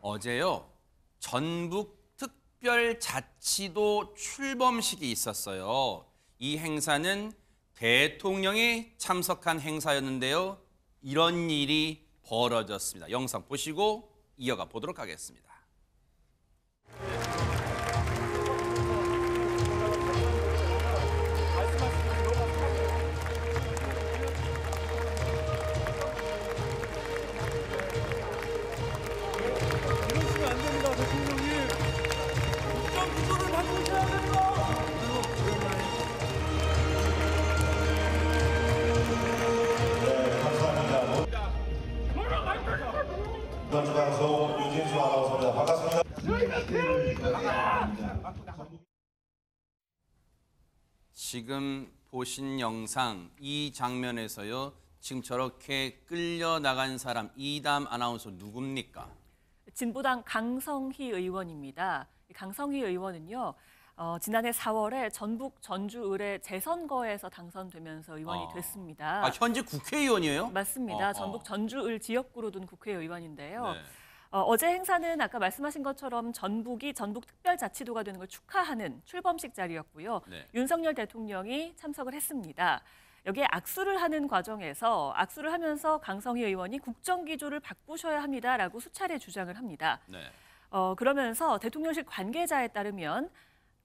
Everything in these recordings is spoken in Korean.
어제요 전북 특별자치도 출범식이 있었어요. 이 행사는 대통령이 참석한 행사였는데요. 이런 일이 벌어졌습니다. 영상 보시고 이어가 보도록 하겠습니다. 지금 보신 영상 이 장면에서요. 지금 저렇게 끌려 나간 사람 이담 아나운서 누굽니까? 진보당 강성희 의원입니다. 강성희 의원은요. 어, 지난해 4월에 전북 전주 의뢰 재선거에서 당선되면서 의원이 어. 됐습니다. 아, 현재 국회의원이에요? 맞습니다. 어, 어, 전북 전주을 지역구로 둔 국회의원인데요. 네. 어, 제 행사는 아까 말씀하신 것처럼 전북이 전북특별자치도가 되는 걸 축하하는 출범식 자리였고요. 네. 윤석열 대통령이 참석을 했습니다. 여기에 악수를 하는 과정에서 악수를 하면서 강성희 의원이 국정기조를 바꾸셔야 합니다라고 수차례 주장을 합니다. 네. 어, 그러면서 대통령실 관계자에 따르면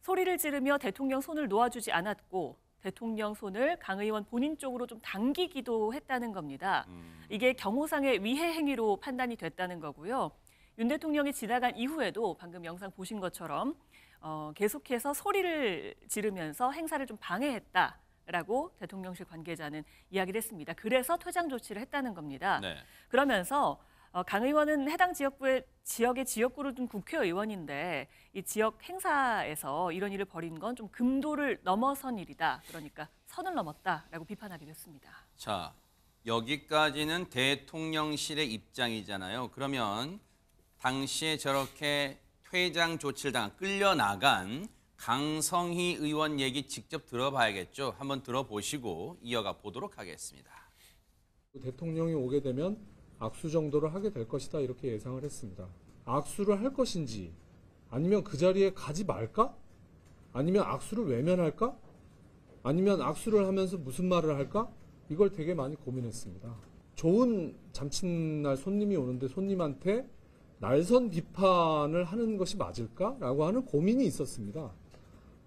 소리를 지르며 대통령 손을 놓아주지 않았고 대통령 손을 강 의원 본인 쪽으로 좀 당기기도 했다는 겁니다. 음. 이게 경호상의 위해 행위로 판단이 됐다는 거고요. 윤 대통령이 지나간 이후에도 방금 영상 보신 것처럼 어, 계속해서 소리를 지르면서 행사를 좀 방해했다. 라고 대통령실 관계자는 이야기를 했습니다. 그래서 퇴장 조치를 했다는 겁니다. 네. 그러면서 어, 강 의원은 해당 지역구의 지역의 지역구를 둔 국회의원인데 이 지역 행사에서 이런 일을 벌인 건 좀 금도를 넘어선 일이다. 그러니까 선을 넘었다라고 비판하기도 했습니다. 자, 여기까지는 대통령실의 입장이잖아요. 그러면 당시에 저렇게 퇴장 조치를 당한 끌려나간 강성희 의원 얘기 직접 들어봐야겠죠. 한번 들어보시고 이어가 보도록 하겠습니다. 대통령이 오게 되면 악수 정도를 하게 될 것이다 이렇게 예상을 했습니다. 악수를 할 것인지 아니면 그 자리에 가지 말까? 아니면 악수를 외면할까? 아니면 악수를 하면서 무슨 말을 할까? 이걸 되게 많이 고민했습니다. 좋은 잠친날 손님이 오는데 손님한테 날선 비판을 하는 것이 맞을까? 라고 하는 고민이 있었습니다.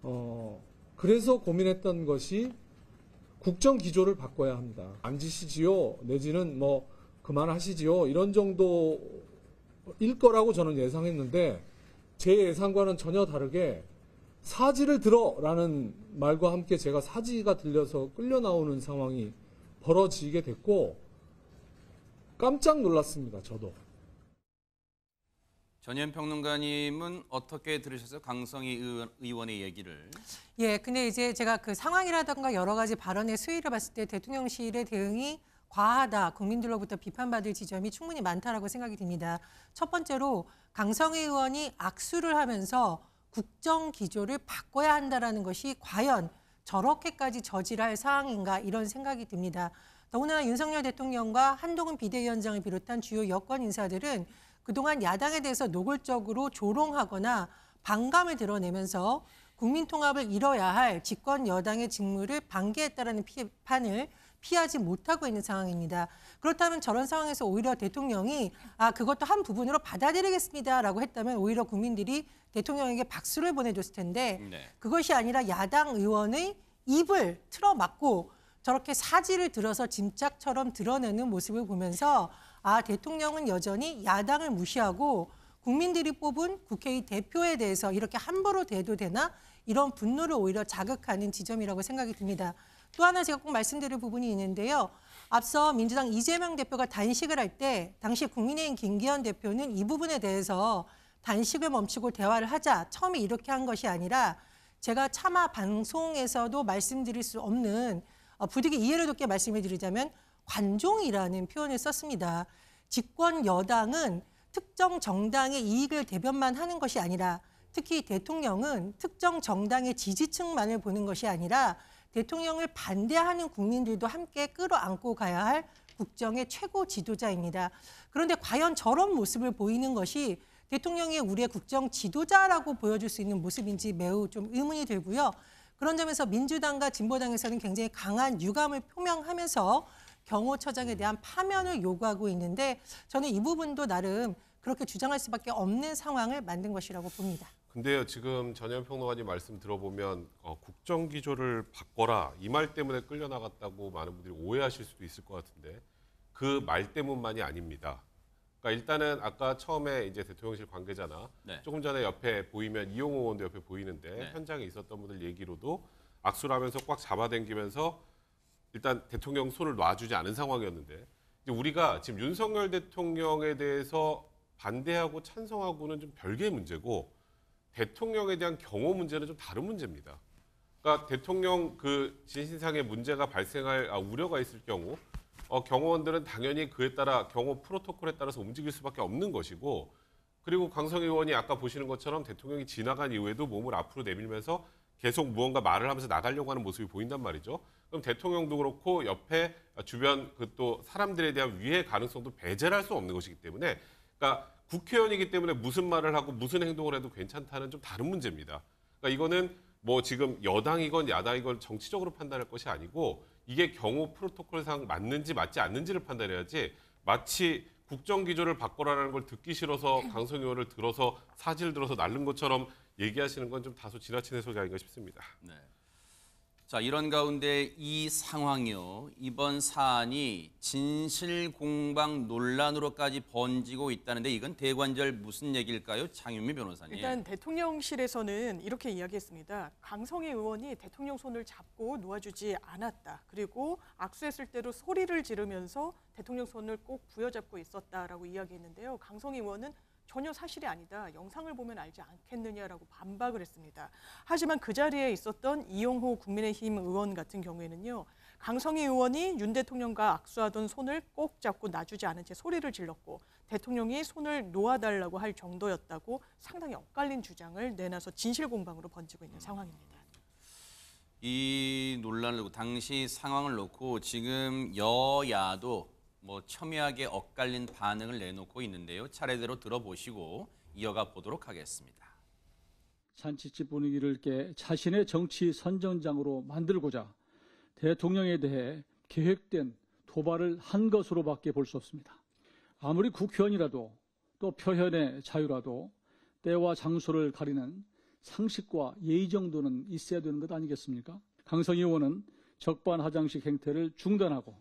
어, 그래서 고민했던 것이 국정 기조를 바꿔야 합니다. 앉으시지요? 내지는 뭐 그만하시지요. 이런 정도일 거라고 저는 예상했는데 제 예상과는 전혀 다르게 사지를 들어라는 말과 함께 제가 사지가 들려서 끌려 나오는 상황이 벌어지게 됐고 깜짝 놀랐습니다. 저도. 전현 평론가님은 어떻게 들으셔서 강성희 의원, 의원의 얘기를? 예, 근데 이제 제가 그 상황이라든가 여러 가지 발언의 수위를 봤을 때 대통령실의 대응이 과하다, 국민들로부터 비판받을 지점이 충분히 많다라고 생각이 듭니다. 첫 번째로 강성희 의원이 악수를 하면서 국정 기조를 바꿔야 한다라는 것이 과연 저렇게까지 저질할 사항인가 이런 생각이 듭니다. 더구나 윤석열 대통령과 한동훈 비대위원장을 비롯한 주요 여권 인사들은 그동안 야당에 대해서 노골적으로 조롱하거나 반감을 드러내면서 국민 통합을 이뤄야 할 집권 여당의 직무를 방기했다라는 비판을 피하지 못하고 있는 상황입니다. 그렇다면 저런 상황에서 오히려 대통령이 아 그것도 한 부분으로 받아들이겠습니다라고 했다면 오히려 국민들이 대통령에게 박수를 보내줬을 텐데 네. 그것이 아니라 야당 의원의 입을 틀어막고 저렇게 사지를 들어서 짐짝처럼 드러내는 모습을 보면서 아 대통령은 여전히 야당을 무시하고 국민들이 뽑은 국회의 대표에 대해서 이렇게 함부로 대도 되나 이런 분노를 오히려 자극하는 지점이라고 생각이 듭니다. 또 하나 제가 꼭 말씀드릴 부분이 있는데요. 앞서 민주당 이재명 대표가 단식을 할 때 당시 국민의힘 김기현 대표는 이 부분에 대해서 단식을 멈추고 대화를 하자 처음에 이렇게 한 것이 아니라 제가 차마 방송에서도 말씀드릴 수 없는 어, 부득이 이해를 돕게 말씀해 드리자면 관종이라는 표현을 썼습니다. 집권 여당은 특정 정당의 이익을 대변만 하는 것이 아니라 특히 대통령은 특정 정당의 지지층만을 보는 것이 아니라 대통령을 반대하는 국민들도 함께 끌어안고 가야 할 국정의 최고 지도자입니다. 그런데 과연 저런 모습을 보이는 것이 대통령이 우리의 국정 지도자라고 보여줄 수 있는 모습인지 매우 좀 의문이 들고요. 그런 점에서 민주당과 진보당에서는 굉장히 강한 유감을 표명하면서 경호처장에 대한 파면을 요구하고 있는데 저는 이 부분도 나름 그렇게 주장할 수밖에 없는 상황을 만든 것이라고 봅니다. 근데요 지금 전현 평론가님 말씀 들어보면 어, 국정 기조를 바꿔라 이 말 때문에 끌려 나갔다고 많은 분들이 오해하실 수도 있을 것 같은데 그 말 때문만이 아닙니다. 그러니까 일단은 아까 처음에 이제 대통령실 관계자나 네. 조금 전에 옆에 보이면 이용호 의원도 옆에 보이는데 네. 현장에 있었던 분들 얘기로도 악수하면서 꽉 잡아당기면서 일단 대통령 손을 놔주지 않은 상황이었는데 우리가 지금 윤석열 대통령에 대해서 반대하고 찬성하고는 좀 별개의 문제고 대통령에 대한 경호 문제는 좀 다른 문제입니다. 그러니까 대통령 그 진신상의 문제가 발생할 아, 우려가 있을 경우 어, 경호원들은 당연히 그에 따라 경호 프로토콜에 따라서 움직일 수밖에 없는 것이고 그리고 강성 의원이 아까 보시는 것처럼 대통령이 지나간 이후에도 몸을 앞으로 내밀면서 계속 무언가 말을 하면서 나가려고 하는 모습이 보인단 말이죠. 그럼 대통령도 그렇고 옆에 주변 그 또 사람들에 대한 위해 가능성도 배제할 수 없는 것이기 때문에 그러니까 국회의원이기 때문에 무슨 말을 하고 무슨 행동을 해도 괜찮다는 좀 다른 문제입니다. 그러니까 이거는 뭐 지금 여당이건 야당이건 정치적으로 판단할 것이 아니고 이게 경호 프로토콜상 맞는지 맞지 않는지를 판단해야지 마치 국정 기조를 바꿔라라는 걸 듣기 싫어서 네. 강성 의원을 들어서 사실 들어서 날른 것처럼 얘기하시는 건 좀 다소 지나친 해석이 아닌가 싶습니다. 네. 자, 이런 가운데 이 상황이요. 이번 사안이 진실 공방 논란으로까지 번지고 있다는데 이건 대관절 무슨 얘기일까요? 장윤미 변호사님. 일단 대통령실에서는 이렇게 이야기했습니다. 강성희 의원이 대통령 손을 잡고 놓아주지 않았다. 그리고 악수했을 때로 소리를 지르면서 대통령 손을 꼭 부여잡고 있었다라고 이야기했는데요. 강성희 의원은 전혀 사실이 아니다. 영상을 보면 알지 않겠느냐라고 반박을 했습니다. 하지만 그 자리에 있었던 이용호 국민의힘 의원 같은 경우에는요. 강성희 의원이 윤 대통령과 악수하던 손을 꼭 잡고 놔주지 않은 채 소리를 질렀고 대통령이 손을 놓아달라고 할 정도였다고 상당히 엇갈린 주장을 내놔서 진실 공방으로 번지고 있는 상황입니다. 이 논란을 당시 상황을 놓고 지금 여야도 뭐 첨예하게 엇갈린 반응을 내놓고 있는데요. 차례대로 들어보시고 이어가 보도록 하겠습니다. 잔치집 분위기를 깨 자신의 정치 선전장으로 만들고자 대통령에 대해 계획된 도발을 한 것으로밖에 볼 수 없습니다. 아무리 국회의원이라도또 표현의 자유라도 때와 장소를 가리는 상식과 예의 정도는 있어야 되는 것 아니겠습니까? 강성 의원은 적반하장식 행태를 중단하고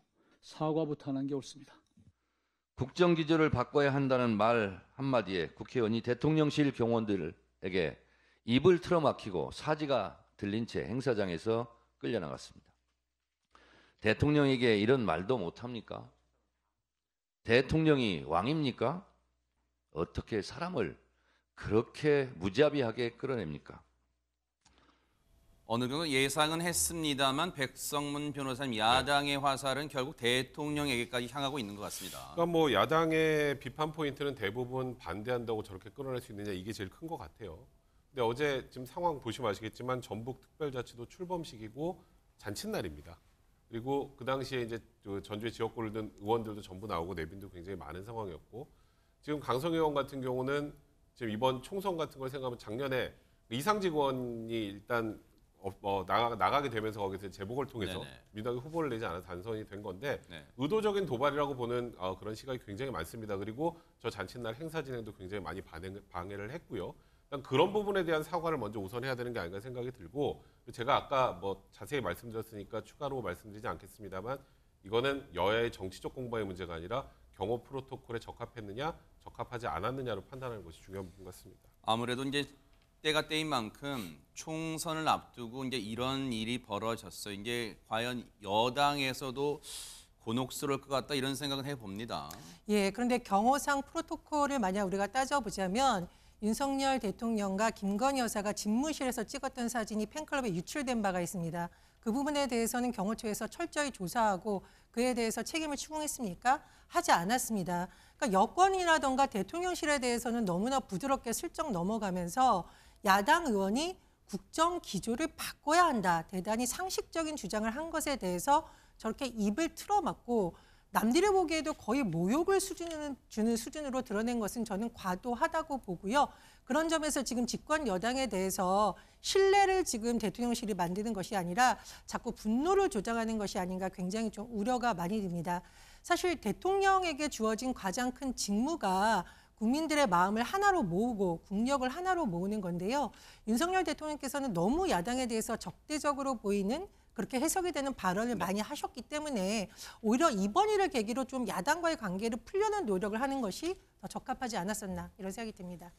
사과부터 하는 게 옳습니다. 국정기조를 바꿔야 한다는 말 한마디에 국회의원이 대통령실 경원들에게 입을 틀어막히고 사지가 들린 채 행사장에서 끌려나갔습니다. 대통령에게 이런 말도 못합니까? 대통령이 왕입니까? 어떻게 사람을 그렇게 무자비하게 끌어냅니까? 어느 정도 예상은 했습니다만 백성문 변호사님 야당의 네. 화살은 결국 대통령에게까지 향하고 있는 것 같습니다. 그러니까 뭐 야당의 비판 포인트는 대부분 반대한다고 저렇게 끌어낼 수 있느냐 이게 제일 큰 것 같아요. 근데 어제 지금 상황 보시면 아시겠지만 전북 특별자치도 출범식이고 잔칫날입니다. 그리고 그 당시에 이제 그 전주의 지역구를 든 의원들도 전부 나오고 내빈도 굉장히 많은 상황이었고 지금 강성 의원 같은 경우는 지금 이번 총선 같은 걸 생각하면 작년에 이상직 의원이 일단 어, 어, 나가, 나가게 되면서 거기서 제보을 통해서 네네. 민주당이 후보를 내지 않아 단선이 된 건데 네. 의도적인 도발이라고 보는 어, 그런 시각이 굉장히 많습니다. 그리고 저 잔칫날 행사 진행도 굉장히 많이 반행, 방해를 했고요. 일단 그런 부분에 대한 사과를 먼저 우선해야 되는 게 아닌가 생각이 들고 제가 아까 뭐 자세히 말씀드렸으니까 추가로 말씀드리지 않겠습니다만 이거는 여야의 정치적 공방의 문제가 아니라 경호 프로토콜에 적합했느냐 적합하지 않았느냐로 판단하는 것이 중요한 부분 같습니다. 아무래도 이제 때가 때인 만큼 총선을 앞두고 이제 이런 일이 벌어졌어. 이게 과연 여당에서도 곤혹스러울 것 같다 이런 생각을 해봅니다. 예, 그런데 경호상 프로토콜을 만약 우리가 따져보자면 윤석열 대통령과 김건희 여사가 집무실에서 찍었던 사진이 팬클럽에 유출된 바가 있습니다. 그 부분에 대해서는 경호처에서 철저히 조사하고 그에 대해서 책임을 추궁했습니까? 하지 않았습니다. 그러니까 여권이라던가 대통령실에 대해서는 너무나 부드럽게 슬쩍 넘어가면서 야당 의원이 국정 기조를 바꿔야 한다. 대단히 상식적인 주장을 한 것에 대해서 저렇게 입을 틀어막고 남들이 보기에도 거의 모욕을 수준은, 주는 수준으로 드러낸 것은 저는 과도하다고 보고요. 그런 점에서 지금 집권 여당에 대해서 신뢰를 지금 대통령실이 만드는 것이 아니라 자꾸 분노를 조장하는 것이 아닌가 굉장히 좀 우려가 많이 듭니다. 사실 대통령에게 주어진 가장 큰 직무가 국민들의 마음을 하나로 모으고 국력을 하나로 모으는 건데요. 윤석열 대통령께서는 너무 야당에 대해서 적대적으로 보이는 그렇게 해석이 되는 발언을 네. 많이 하셨기 때문에 오히려 이번 일을 계기로 좀 야당과의 관계를 풀려는 노력을 하는 것이 더 적합하지 않았었나 이런 생각이 듭니다.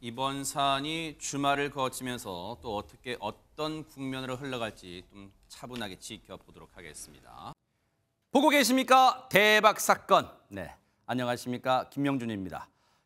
이번 사안이 주말을 거치면서 또 어떻게 어떤 국면으로 흘러갈지 좀 차분하게 지켜보도록 하겠습니다. 보고 계십니까? 대박 사건. 네. 안녕하십니까? 김명준입니다.